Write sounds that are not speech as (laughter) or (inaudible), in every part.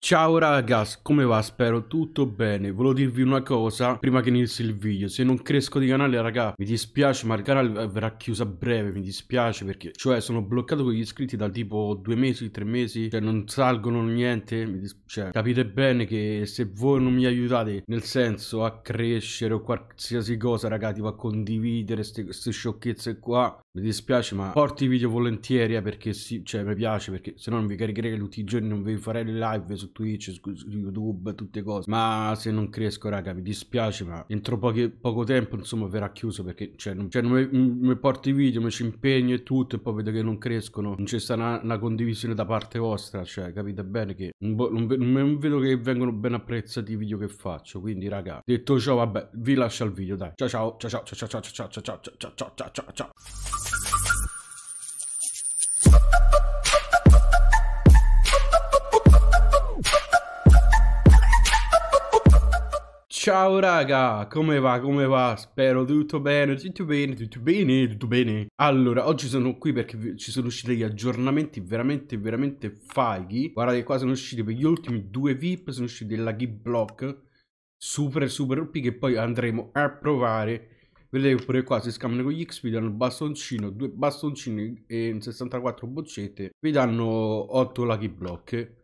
Ciao ragazzi, come va? Spero tutto bene. Volevo dirvi una cosa prima che inizi il video. Se non cresco di canale, raga, mi dispiace, ma il canale eh, verrà chiuso a breve, mi dispiace perché, cioè, sono bloccato con gli iscritti da tipo due mesi, tre mesi, cioè non salgono niente. Mi cioè, capite bene che se voi non mi aiutate, nel senso a crescere o qualsiasi cosa, raga, tipo a condividere queste sciocchezze qua, mi dispiace, ma porti i video volentieri, eh, perché sì, cioè, mi piace, perché se no non vi caricherei tutti i giorni, non vi farei le live su Twitch, su, su YouTube, tutte cose. Ma se non cresco, raga, mi dispiace, ma entro pochi, poco tempo, insomma, verrà chiuso perché, cioè, non, cioè, non mi, mi porto i video, mi ci impegno e tutto, e poi vedo che non crescono. Non c'è stata una, una, condivisione da parte vostra, cioè, capite bene che non, non, non, vedo che vengono ben apprezzati i video che faccio. Quindi, raga, detto ciò, vabbè, vi lascio al video, dai. ciao ciao ciao ciao ciao ciao ciao ciao ciao ciao ciao ciao ciao ciao ciao ciao Ciao raga, come va, come va? Spero tutto bene, tutto bene, tutto bene, tutto bene. Allora, oggi sono qui perché ci sono usciti degli aggiornamenti veramente, veramente faghi. Guardate qua, sono usciti per gli ultimi due VIP, sono usciti della Gib Block. Super, super OP che poi andremo a provare. Vedete pure qua, si scambiano con gli X, vi danno il bastoncino, due bastoncini e 64 boccette. Vi danno 8 lucky block.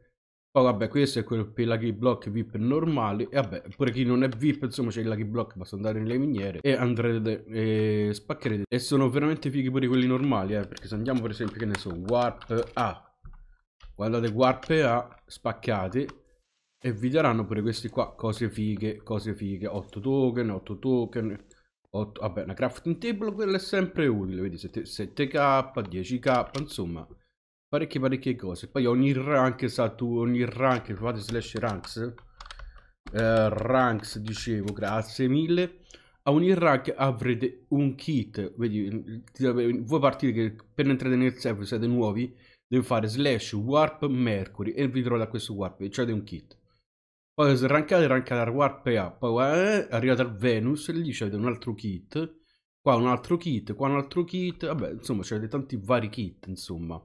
Poi vabbè, questo è quello per i lucky block VIP normali. E vabbè, pure chi non è VIP, insomma, c'è il lucky block, basta andare nelle miniere e andrete e spaccherete. E sono veramente fighi pure quelli normali, eh, perché se andiamo per esempio, che ne so, Warp A. Guardate Warp A, spaccate e vi daranno pure questi qua cose fighe, cose fighe, 8 token, 8 token. 8, vabbè, una crafting table quella è sempre utile, vedi 7, 7k, 10k, insomma parecchie parecchie cose. Poi ogni rank, sa esatto, ogni rank, fate slash ranks. Eh, ranks, dicevo, grazie mille. A ogni rank avrete un kit, vedi, eh, voi partite che per entrare nel server siete nuovi, deve fare slash warp mercury e vi trovate a questo warp, c'è un kit. Poi se rankate, rankate al warp e up, poi eh, arrivate al Venus e lì c'è un altro kit, qua un altro kit, qua un altro kit, vabbè insomma c'è tanti vari kit insomma.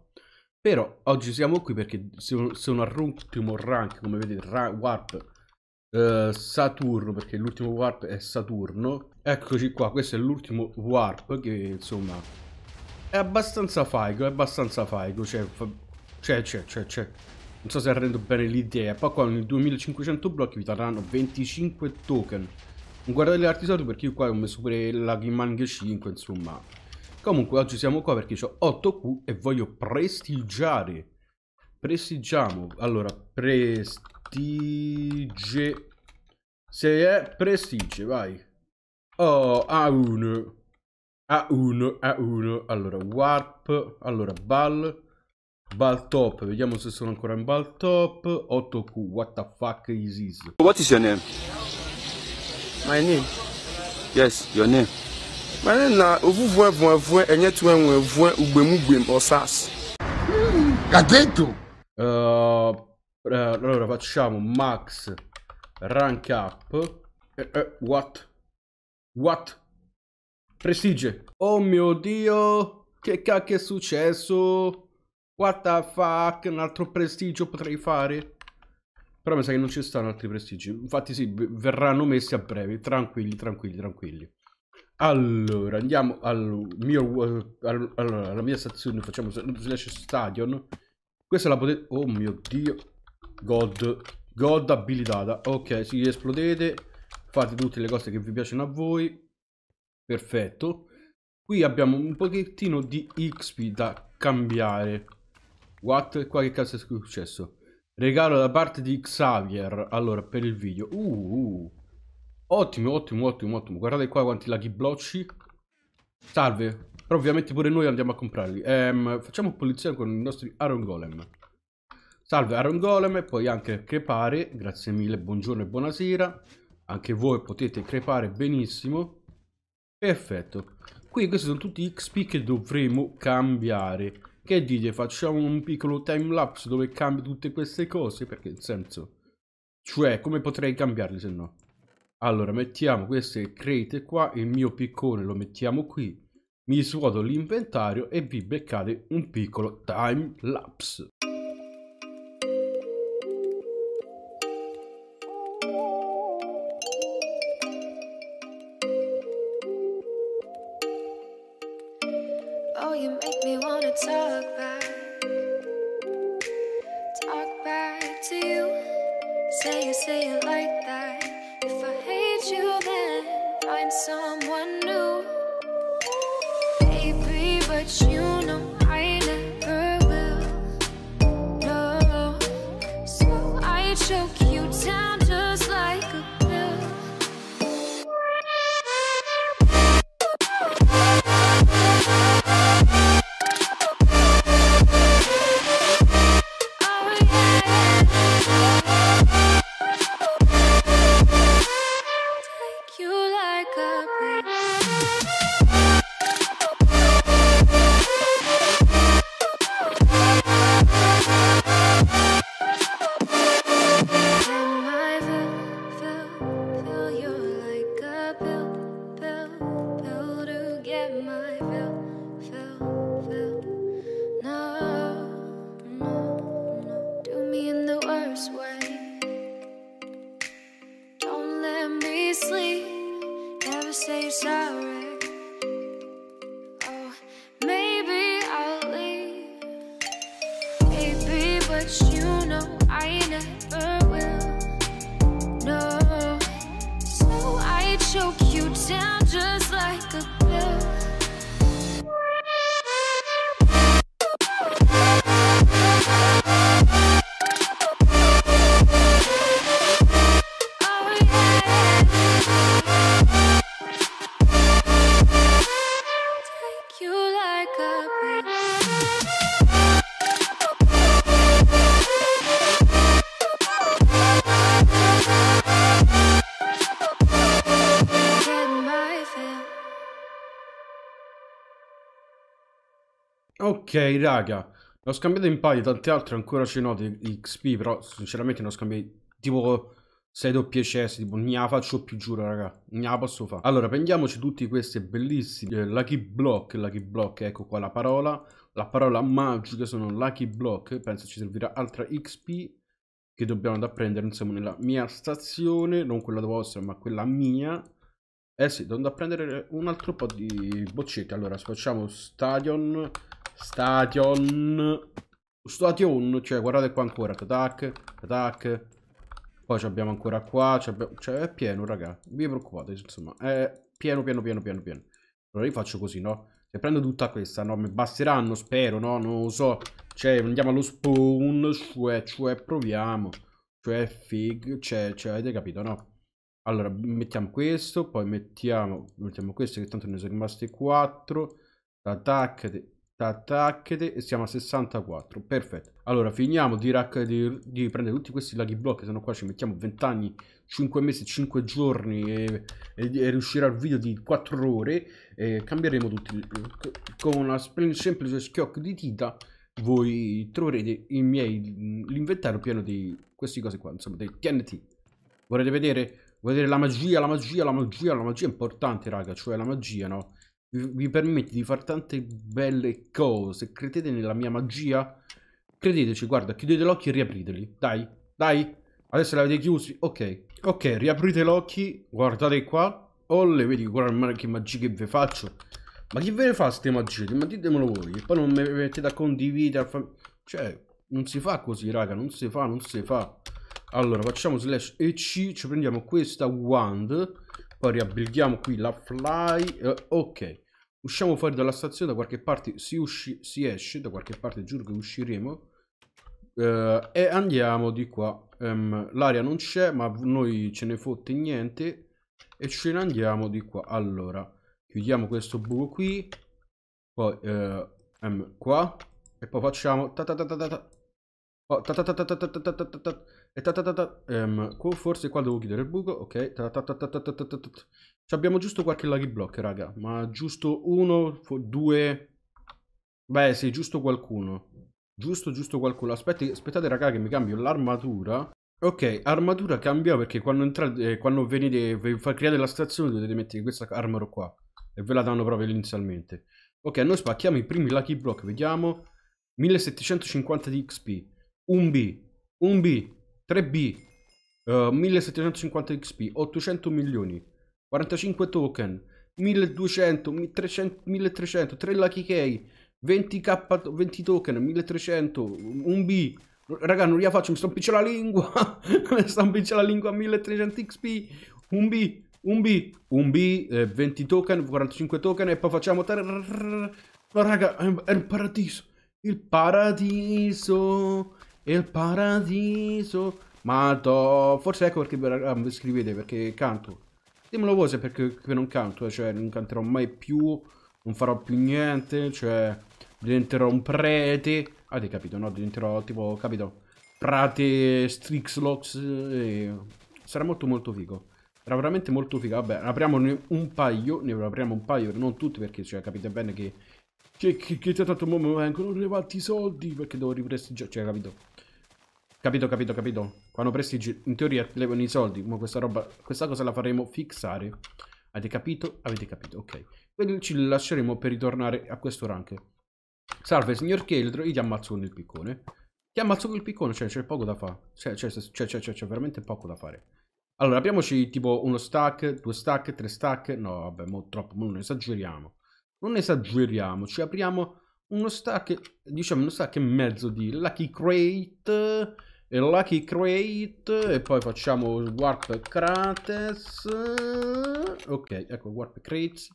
Però oggi siamo qui perché sono all'ultimo rank, come vedete, warp eh, Saturno, perché l'ultimo warp è Saturno. Eccoci qua, questo è l'ultimo warp che insomma è abbastanza faico, è abbastanza faico, cioè c'è, cioè, c'è, cioè, c'è, cioè, c'è. Non so se rendo bene l'idea. Poi qua con 2500 blocchi vi daranno 25 token. Non guardate le arti perché io qua ho messo pure la Gimang 5, insomma. Comunque oggi siamo qua perché ho 8Q e voglio prestigiare. Prestigiamo. Allora, prestige. Se è prestige, vai. Oh, A1. A1, A1. Allora, warp. Allora, ball. Ball top. Vediamo se sono ancora in ball top. 8Q. What the fuck is this? What is your name? My name? Yes, your name mana na ovuvu evu evu enyetu enwe evu ugbemugbem osas ha detto uh, eh, uh, eh, allora facciamo max rank up uh, what what prestige oh mio dio che cacchio è successo what the fuck un altro prestigio potrei fare però mi sa che non ci stanno altri prestigi infatti sì verranno messi a breve tranquilli tranquilli tranquilli allora, andiamo al mio, al, alla mia stazione, facciamo slash stadion. Questa la potete... Oh mio Dio. God. God abilitata. Ok, si esplodete. Fate tutte le cose che vi piacciono a voi. Perfetto. Qui abbiamo un pochettino di XP da cambiare. What? Qua che cazzo è successo? Regalo da parte di Xavier. Allora, per il video. Uh, uh. Ottimo, ottimo, ottimo, ottimo. Guardate qua quanti laghi blocci. Salve. Però ovviamente pure noi andiamo a comprarli. Ehm, facciamo polizia con i nostri Iron Golem. Salve Iron Golem e poi anche crepare. Grazie mille, buongiorno e buonasera. Anche voi potete crepare benissimo. Perfetto. Qui questi sono tutti i XP che dovremo cambiare. Che dite? Facciamo un piccolo time lapse dove cambio tutte queste cose? Perché nel senso... Cioè, come potrei cambiarli se no? Allora, mettiamo queste crete qua, il mio piccone lo mettiamo qui, mi svuoto l'inventario e vi beccate un piccolo time lapse. say sorry. Ok, raga. Ne ho scambiato in paio, tante altre ancora ce n'ho di XP, però sinceramente ne ho scambiato tipo 6 doppie CS, tipo non la faccio più, giuro raga, non la posso fare. Allora, prendiamoci tutti questi bellissimi eh, Lucky Block, Lucky Block, ecco qua la parola. La parola magica sono Lucky Block, penso ci servirà altra XP che dobbiamo andare a prendere, insomma, nella mia stazione, non quella vostra, ma quella mia. Eh sì, devo andare a prendere un altro po' di boccette. Allora, facciamo Stadion Station. Station, cioè guardate qua ancora. Tac, tac. Poi abbiamo ancora qua. Cioè è pieno, raga. Vi preoccupate, insomma. È pieno, pieno, pieno, pieno, pieno. Allora io faccio così, no? Se prendo tutta questa, no? Mi basteranno, spero, no? Non lo so. Cioè, andiamo allo spawn, cioè, cioè, proviamo. Cioè, fig, cioè, cioè, avete capito, no? Allora, mettiamo questo, poi mettiamo, mettiamo questo, che tanto ne sono rimasti 4. Tac, Tacchete e siamo a 64. Perfetto. Allora, finiamo di, di, di prendere tutti questi laghi block se no qua ci mettiamo 20 anni, 5 mesi, 5 giorni e, e, e riuscirà il video di 4 ore. E cambieremo tutti. Con una semplice schiocca di dita voi troverete l'inventario pieno di queste cose qua, insomma, dei TNT. Vorrete vedere? Volete vedere la magia, la magia, la magia, la magia è importante, raga, cioè la magia, no? vi permette di fare tante belle cose. Credete nella mia magia? Credeteci, guarda, chiudete gli occhi e riapriteli. Dai, dai. Adesso l'avete chiusi? Ok. Ok, riaprite gli occhi. Guardate qua. Olle, vedi guarda che magia che vi faccio. Ma chi ve ne fa queste magie? Ma ditemelo voi. E poi non mi mettete a condividere. A cioè, non si fa così, raga. Non si fa, non si fa. Allora, facciamo slash EC. Ci prendiamo questa wand. Poi riabilitiamo qui la fly. Uh, ok. Usciamo fuori dalla stazione, da qualche parte si, usci, si esce, da qualche parte giuro che usciremo. Uh, e andiamo di qua. Um, L'aria non c'è, ma noi ce ne fotte niente. E ce ne andiamo di qua. Allora, chiudiamo questo buco qui. Poi uh, um, qua. E poi facciamo... Ta ta ta ta ta ta. E ta ta ta ta, ehm, qua, forse qua devo chiudere il buco, ok. Ta ta ta ta ta ta ta ta ta. Abbiamo giusto qualche laghi block, raga, ma giusto uno, due... Beh, sì, giusto qualcuno. Giusto, giusto qualcuno. Aspetti, aspettate, raga, che mi cambio l'armatura. Ok, armatura cambia perché quando, entrate, eh, quando venite, vi create la stazione dovete mettere questa armor qua. E ve la danno proprio inizialmente. Ok, noi spacchiamo i primi lucky block, vediamo. 1750 di XP. 1B, 1B, 3B, uh, 1750 XP, 800 milioni, 45 token, 1200, 1300, 1300 3 lucky key, 20k, 20 token, 1300, 1B. Raga, non la faccio, mi stampiccia la lingua. (laughs) mi stampiccia la lingua a 1300 XP. 1B, 1B, 1B, eh, 20 token, 45 token e poi facciamo... Ma raga, è il paradiso. Il paradiso il paradiso. Madò, forse ecco perché mi scrivete, perché canto. Dimmelo voi se perché non canto, eh, cioè non canterò mai più, non farò più niente, cioè diventerò un prete. Avete capito, no? Diventerò tipo, capito? Prate Strixlox. Eh, e... Sarà molto molto figo. Sarà veramente molto figo. Vabbè, apriamone un paio, ne apriamo un paio, non tutti perché, cioè, capite bene che che, che, che tanto mi vengono levati i soldi perché devo riprestigiare. Cioè, capito? Capito, capito, capito. Quando prestigi, in teoria levano i soldi, ma questa roba, questa cosa la faremo fixare. Avete capito? Avete capito, ok. Quindi ci lasceremo per ritornare a questo rank. Salve, signor Keldro, io ti ammazzo con il piccone. Ti ammazzo con il piccone, cioè c'è poco da fare. Cioè, c'è veramente poco da fare. Allora, abbiamoci tipo uno stack, due stack, tre stack. No, vabbè, mo troppo, mo non esageriamo non esageriamo, ci apriamo uno stack, diciamo uno stack e mezzo di Lucky Crate e Lucky Crate e poi facciamo Warp Crates ok, ecco Warp Crates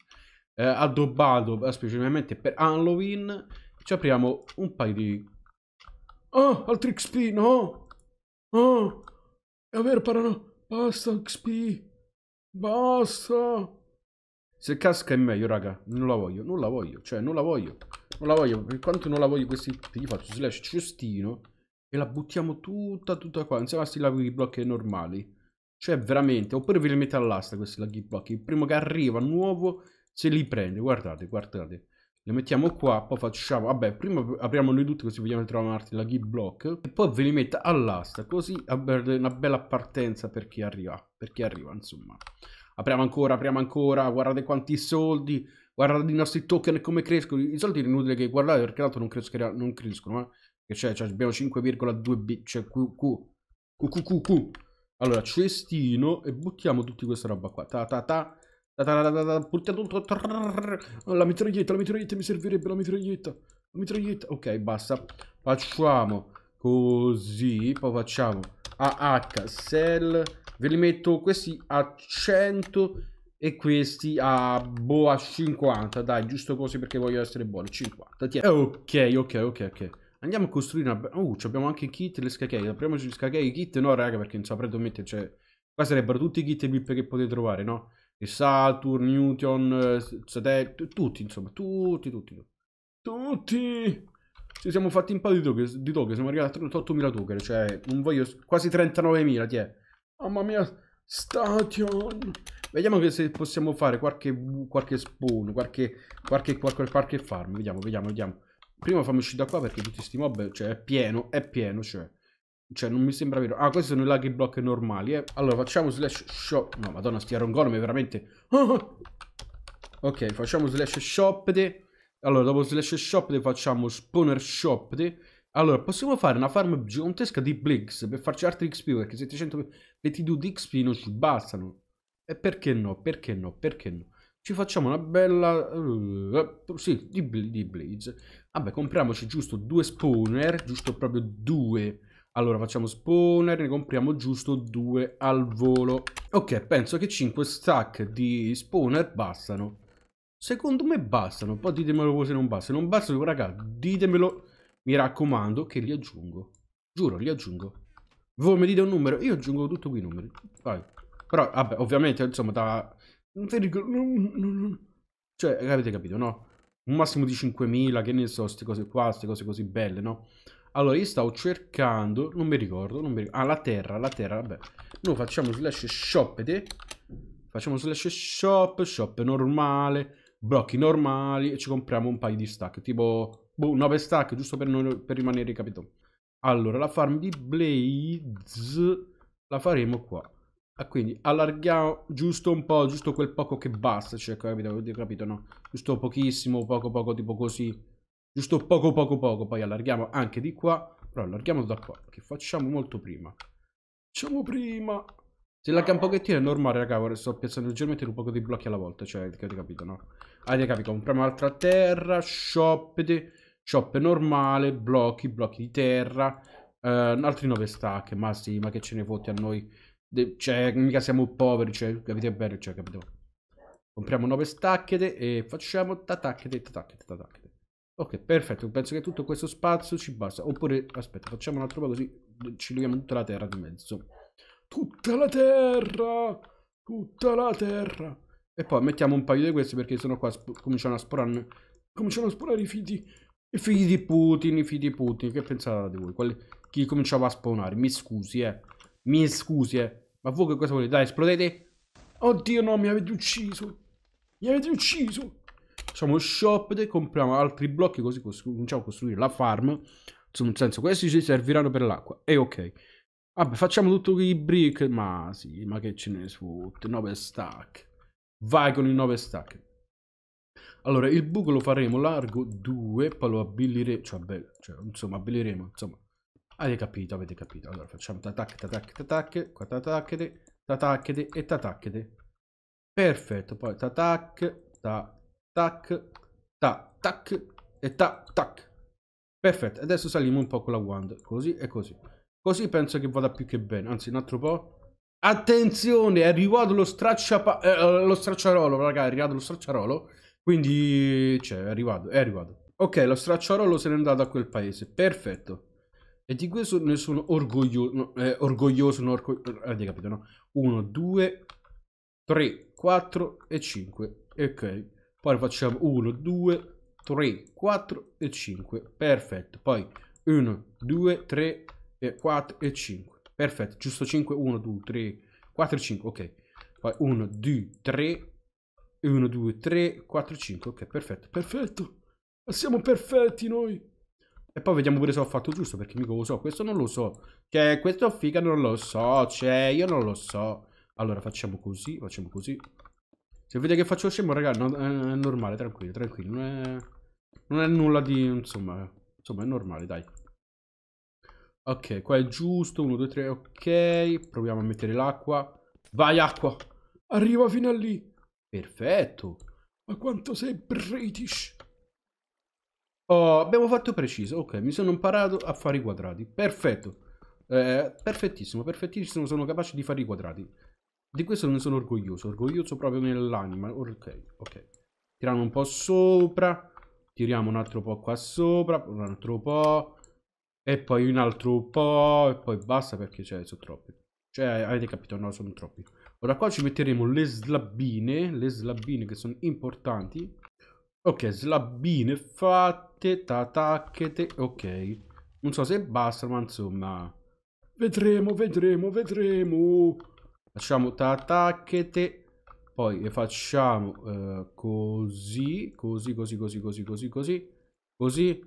eh, addobbato eh, specificamente per Halloween ci apriamo un paio di oh, altri XP, no oh, è vero parano basta XP basta se casca è meglio, raga. Non la voglio, non la voglio. Cioè, non la voglio. Non la voglio. Per quanto non la voglio questi tipi, gli faccio slash cestino. E la buttiamo tutta, tutta qua. Insieme a questi laghi blocchi normali. Cioè, veramente. Oppure ve li mette all'asta questi laghi blocchi. Il primo che arriva nuovo se li prende. Guardate, guardate. Le mettiamo qua, poi facciamo... Vabbè, prima apriamo noi tutti così vogliamo trovare la laghi block. E poi ve li metto all'asta. Così una bella partenza per chi arriva. Per chi arriva, insomma apriamo ancora, apriamo ancora, guardate quanti soldi, guardate i nostri token come crescono, i soldi è inutile che guardate perché l'altro non, non, crescono, eh? che c'è, cioè abbiamo 5,2 b, cioè QQ, QQQQ, allora cestino e buttiamo tutti questa roba qua, ta ta ta, la mitraglietta, la mitraglietta mi servirebbe, la mitraglietta, la mitraglietta, ok basta, facciamo così, poi facciamo AH Sell ve li metto questi a 100 e questi a boa 50 dai giusto così perché voglio essere buono 50 tieni. ok ok ok ok andiamo a costruire una oh abbiamo anche kit le scacchie apriamoci le scacchie kit no raga perché non saprei dove mettere cioè qua sarebbero tutti i kit e bip che potete trovare no e Saturn Newton eh, Satellite tutti insomma tutti tutti tutti ci siamo fatti un paio di token, di token siamo arrivati a 38.000 token, cioè non voglio... quasi 39.000, ti è. Mamma mia, Station! Vediamo se possiamo fare qualche, qualche spawn, qualche, qualche, qualche, qualche farm, vediamo, vediamo, vediamo. Prima fammi uscire da qua perché tutti questi mob, cioè, è pieno, è pieno, cioè. Cioè, non mi sembra vero. Ah, questi sono i laghi block normali, eh. Allora, facciamo slash shop. No, madonna, sti arongonome, veramente. Ah, ah. ok, facciamo slash shop. De... Allora, dopo slash shop facciamo spawner shop. Allora, possiamo fare una farm gigantesca di Blix per farci altri XP, perché 722 di XP non ci bastano. E perché no? Perché no? Perché no? Ci facciamo una bella... Uh, sì, di, di Blaze. Vabbè, compriamoci giusto due spawner, giusto proprio due... Allora facciamo spawner, ne compriamo giusto due al volo. Ok, penso che 5 stack di spawner bastano. Secondo me bastano, poi ditemelo voi se non basta. non bastano, raga, ditemelo, mi raccomando, che li aggiungo. Giuro, li aggiungo. Voi mi dite un numero, io aggiungo tutto quei numeri. Vai. Però, vabbè, ovviamente, insomma, da... Non Cioè, avete capito, no? Un massimo di 5.000, che ne so, queste cose qua, queste cose così belle, no? Allora, io stavo cercando, non mi ricordo, non mi ricordo. Ah, la terra, la terra, vabbè. Noi facciamo slash shop, te. Facciamo slash shop, shop normale blocchi normali e ci compriamo un paio di stack, tipo boh, 9 stack, giusto per, non, per rimanere capito. Allora, la farm di Blaze la faremo qua. e ah, quindi allarghiamo giusto un po', giusto quel poco che basta, cioè capito, capito no? Giusto pochissimo, poco poco, tipo così. Giusto poco poco poco, poi allarghiamo anche di qua, però allarghiamo da qua, che facciamo molto prima. Facciamo prima... Se la un pochettino è normale, raga, ora sto piazzando leggermente un po' di blocchi alla volta, cioè, che avete capito, no? Avete ah, capito, compriamo altra terra, shop, de... shop normale, blocchi, blocchi di terra, eh, altri 9 stack, ma sì, ma che ce ne fotti a noi? De... Cioè, mica siamo poveri, cioè, capite bene, cioè, capito? Compriamo 9 stacchete e facciamo tatacchete, tatacchete, tatacchete. Ok, perfetto, penso che tutto questo spazio ci basta. Oppure, aspetta, facciamo un altro po' così ci leviamo tutta la terra di mezzo. Tutta la terra! Tutta la terra! E poi mettiamo un paio di questi perché sono qua cominciano a sporarne. Cominciano a sporare i figli. I figli di Putin, i figli di Putin. Che pensate voi? Quelli... Chi cominciava a spawnare? Mi scusi, eh. Mi scusi, eh. Ma voi che cosa volete? Dai, esplodete? Oddio no, mi avete ucciso. Mi avete ucciso. Facciamo shop e compriamo altri blocchi così cominciamo a costruire la farm. Insomma, nel senso, questi ci serviranno per l'acqua. E ok. Vabbè, facciamo tutto con i brick, ma sì, ma che ce ne sfotte, 9 stack. Vai con i 9 stack. Allora, il buco lo faremo largo 2, poi lo abbelliremo, cioè, cioè, insomma, abbelliremo, insomma. Avete capito, avete capito. Allora, facciamo tatac, tatac, tatac, qua tatacchete, tatacchete e tatacchete. Perfetto, poi tatac, ta, tac, ta, tac e ta, tac. Perfetto, adesso saliamo un po' con la wand, così e così. Così penso che vada più che bene. Anzi, un altro po'. Attenzione, è arrivato lo, straccia, eh, eh, lo stracciarolo, raga, è arrivato lo stracciarolo. Quindi, cioè, è arrivato, è arrivato. Ok, lo stracciarolo se n'è andato a quel paese. Perfetto. E di questo ne sono orgoglioso. No, eh, orgoglioso, non orgoglioso. Avete capito, no? 1, 2, 3, 4 e 5. Ok. Poi facciamo 1, 2, 3, 4 e 5. Perfetto. Poi 1, 2, 3, 4 e 5. Perfetto, giusto 5, 1, 2, 3, 4 5, ok. Poi 1, 2, 3, 1, 2, 3, 4, 5, ok, perfetto, perfetto. Siamo perfetti noi. E poi vediamo pure se ho fatto giusto, perché mica lo so, questo non lo so. Cioè, questo figa non lo so, cioè, io non lo so. Allora, facciamo così, facciamo così. Se vede che faccio scemo, ragazzi no, è, eh, è normale, tranquillo, tranquillo. Non è, non è nulla di, insomma, insomma, è normale, dai. Ok, qua è giusto. 1, 2, 3, ok. Proviamo a mettere l'acqua. Vai, acqua. Arriva fino a lì. Perfetto. Ma quanto sei british. Oh, abbiamo fatto preciso. Ok, mi sono imparato a fare i quadrati. Perfetto. Eh, perfettissimo, perfettissimo. Sono capace di fare i quadrati. Di questo ne sono orgoglioso. Orgoglioso proprio nell'anima. Ok, ok. Tiriamo un po' sopra. Tiriamo un altro po' qua sopra. Un altro po' e poi un altro po' e poi basta perché cioè, sono troppi. Cioè, avete capito, no, sono troppi. Ora qua ci metteremo le slabbine, le slabbine che sono importanti. Ok, slabbine fatte, tatacchete, ok. Non so se basta, ma insomma... Vedremo, vedremo, vedremo. Facciamo tatacchete, poi facciamo uh, così, così, così, così, così, così, così,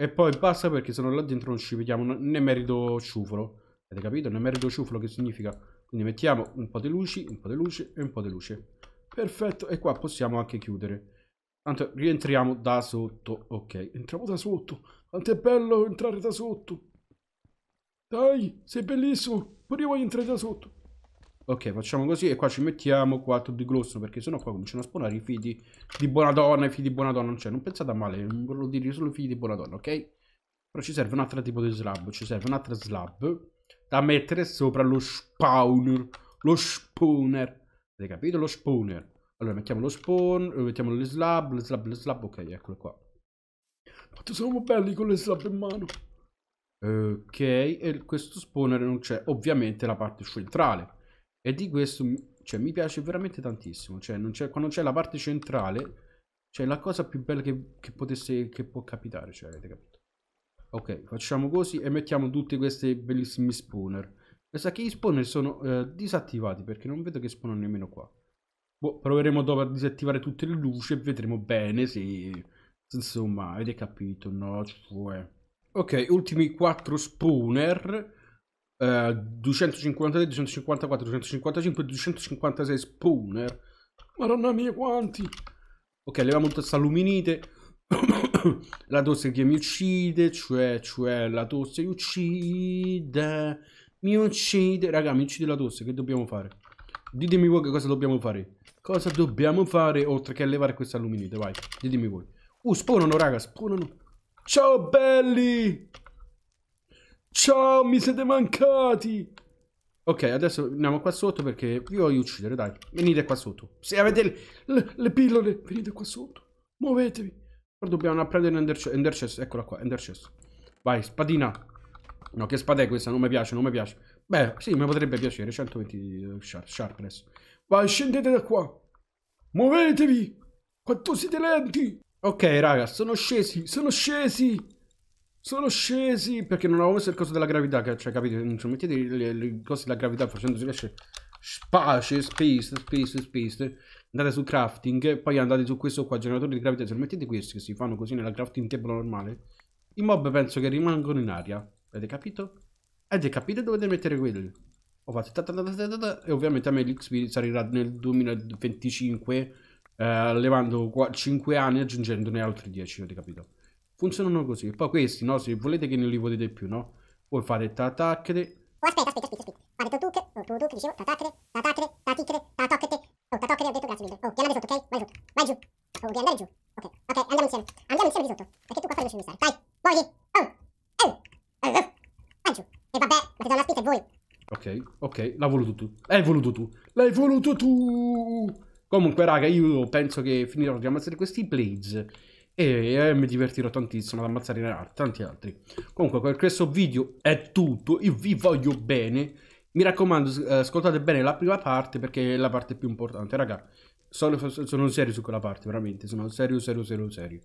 e poi basta perché se non là dentro non ci vediamo né merito ciufolo. Avete capito? Né merito ciufolo che significa? Quindi mettiamo un po' di luci, un po' di luce e un po' di luce. Perfetto, e qua possiamo anche chiudere. Tanto rientriamo da sotto, ok. Entriamo da sotto. Quanto è bello entrare da sotto. Dai, sei bellissimo. Pure io voglio entrare da sotto. Ok, facciamo così e qua ci mettiamo 4 di grosso perché sennò qua cominciano a spawnare i fidi di buona donna, i fidi di buona donna, non c'è, non pensate a male, voglio dire solo fidi di buona donna, ok? Però ci serve un altro tipo di slab, ci serve un altro slab da mettere sopra lo spawner, lo spawner, avete capito? Lo spawner. Allora mettiamo lo spawner, eh, mettiamo le slab, le slab, le slab, ok, eccole qua. Quanto siamo belli con le slab in mano. Ok, e questo spawner non c'è ovviamente la parte centrale e di questo cioè, mi piace veramente tantissimo. Cioè, quando c'è la parte centrale, cioè la cosa più bella che, che, potesse, che può capitare, cioè, avete capito? Ok, facciamo così e mettiamo tutti questi bellissimi spawner. Pensa che gli spawner sono eh, disattivati perché non vedo che spawnano nemmeno qua. Boh, proveremo dopo a disattivare tutte le luci e vedremo bene se... Insomma, avete capito, no? Cioè. Ok, ultimi 4 spawner. 253, 254, 255, 256 spawner. Madonna mia, quanti! Ok, leviamo tutta sta luminite. (coughs) la tosse che mi uccide, cioè, cioè, la tosse mi uccide. Mi uccide. Raga, mi uccide la tosse, che dobbiamo fare? Ditemi voi che cosa dobbiamo fare. Cosa dobbiamo fare oltre che allevare questa luminite, vai. Ditemi voi. Uh, spawnano, raga, spawnano. Ciao belli! Ciao, mi siete mancati! Ok, adesso andiamo qua sotto perché vi voglio uccidere, dai. Venite qua sotto. Se avete le, le, le pillole, venite qua sotto. Muovetevi. Ora dobbiamo prendere Ender, ender chest. Eccola qua, Ender chest. Vai, spadina. No, che spada è questa? Non mi piace, non mi piace. Beh, sì, mi potrebbe piacere. 120 eh, sharp, sharpness. Vai, scendete da qua. Muovetevi. Quanto siete lenti. Ok, raga, sono scesi, sono scesi. Sono scesi perché non avevo messo il coso della gravità, cioè capite, non ci mettete le cose della gravità facendosi esce space, space, space, space. Andate su crafting, poi andate su questo qua, generatore di gravità, se non mettete questi che si fanno così nella crafting table normale, i mob penso che rimangono in aria. Avete capito? Avete capito? Dovete mettere quelli. Ho fatto ta ta ta ta ta ta, e ovviamente a me l'XP salirà nel 2025 eh, levando 5 anni e aggiungendone altri 10, avete capito? funzionano così. Poi questi, no, se volete che non li volete più, no? Voi fate tatacchete. Oh, aspetta, aspetta, aspetta, aspetta. Fate tuc, oh, tu, dicevo, tatacchete, tatacchete, taticchete, tatocchete. Oh, tatocchete, ho detto grazie, Vito. Oh, ti andate sotto, ok? Vai sotto, vai giù. Oh, devi andare giù. Ok, ok, andiamo insieme. Andiamo insieme di sotto, perché tu qua fai lo scimmissare. Vai, muovi. Oh, oh, oh, oh. Vai giù. E vabbè, avete una spicca e voi. Ok, ok, l'ha voluto tu. L'hai voluto tu. L'hai voluto tu. Comunque, raga, io penso che finirò di ammazzare questi Blaze e eh, mi divertirò tantissimo ad ammazzare tanti altri. Comunque, per questo video è tutto. Io vi voglio bene. Mi raccomando, eh, ascoltate bene la prima parte perché è la parte più importante, raga. Sono, sono serio su quella parte, veramente. Sono serio, serio, serio, serio.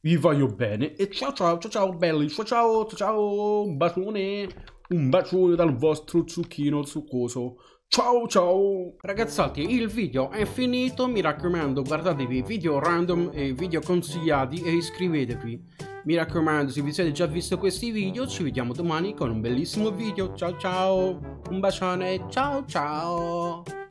Vi voglio bene. E ciao, ciao, ciao, ciao, belli. Ciao, ciao, ciao, ciao. Un bacione. Un bacione dal vostro zucchino succoso. Ciao ciao! Ragazzotti, il video è finito, mi raccomando guardatevi video random e video consigliati e iscrivetevi. Mi raccomando, se vi siete già visto questi video, ci vediamo domani con un bellissimo video. Ciao ciao! Un bacione, ciao ciao!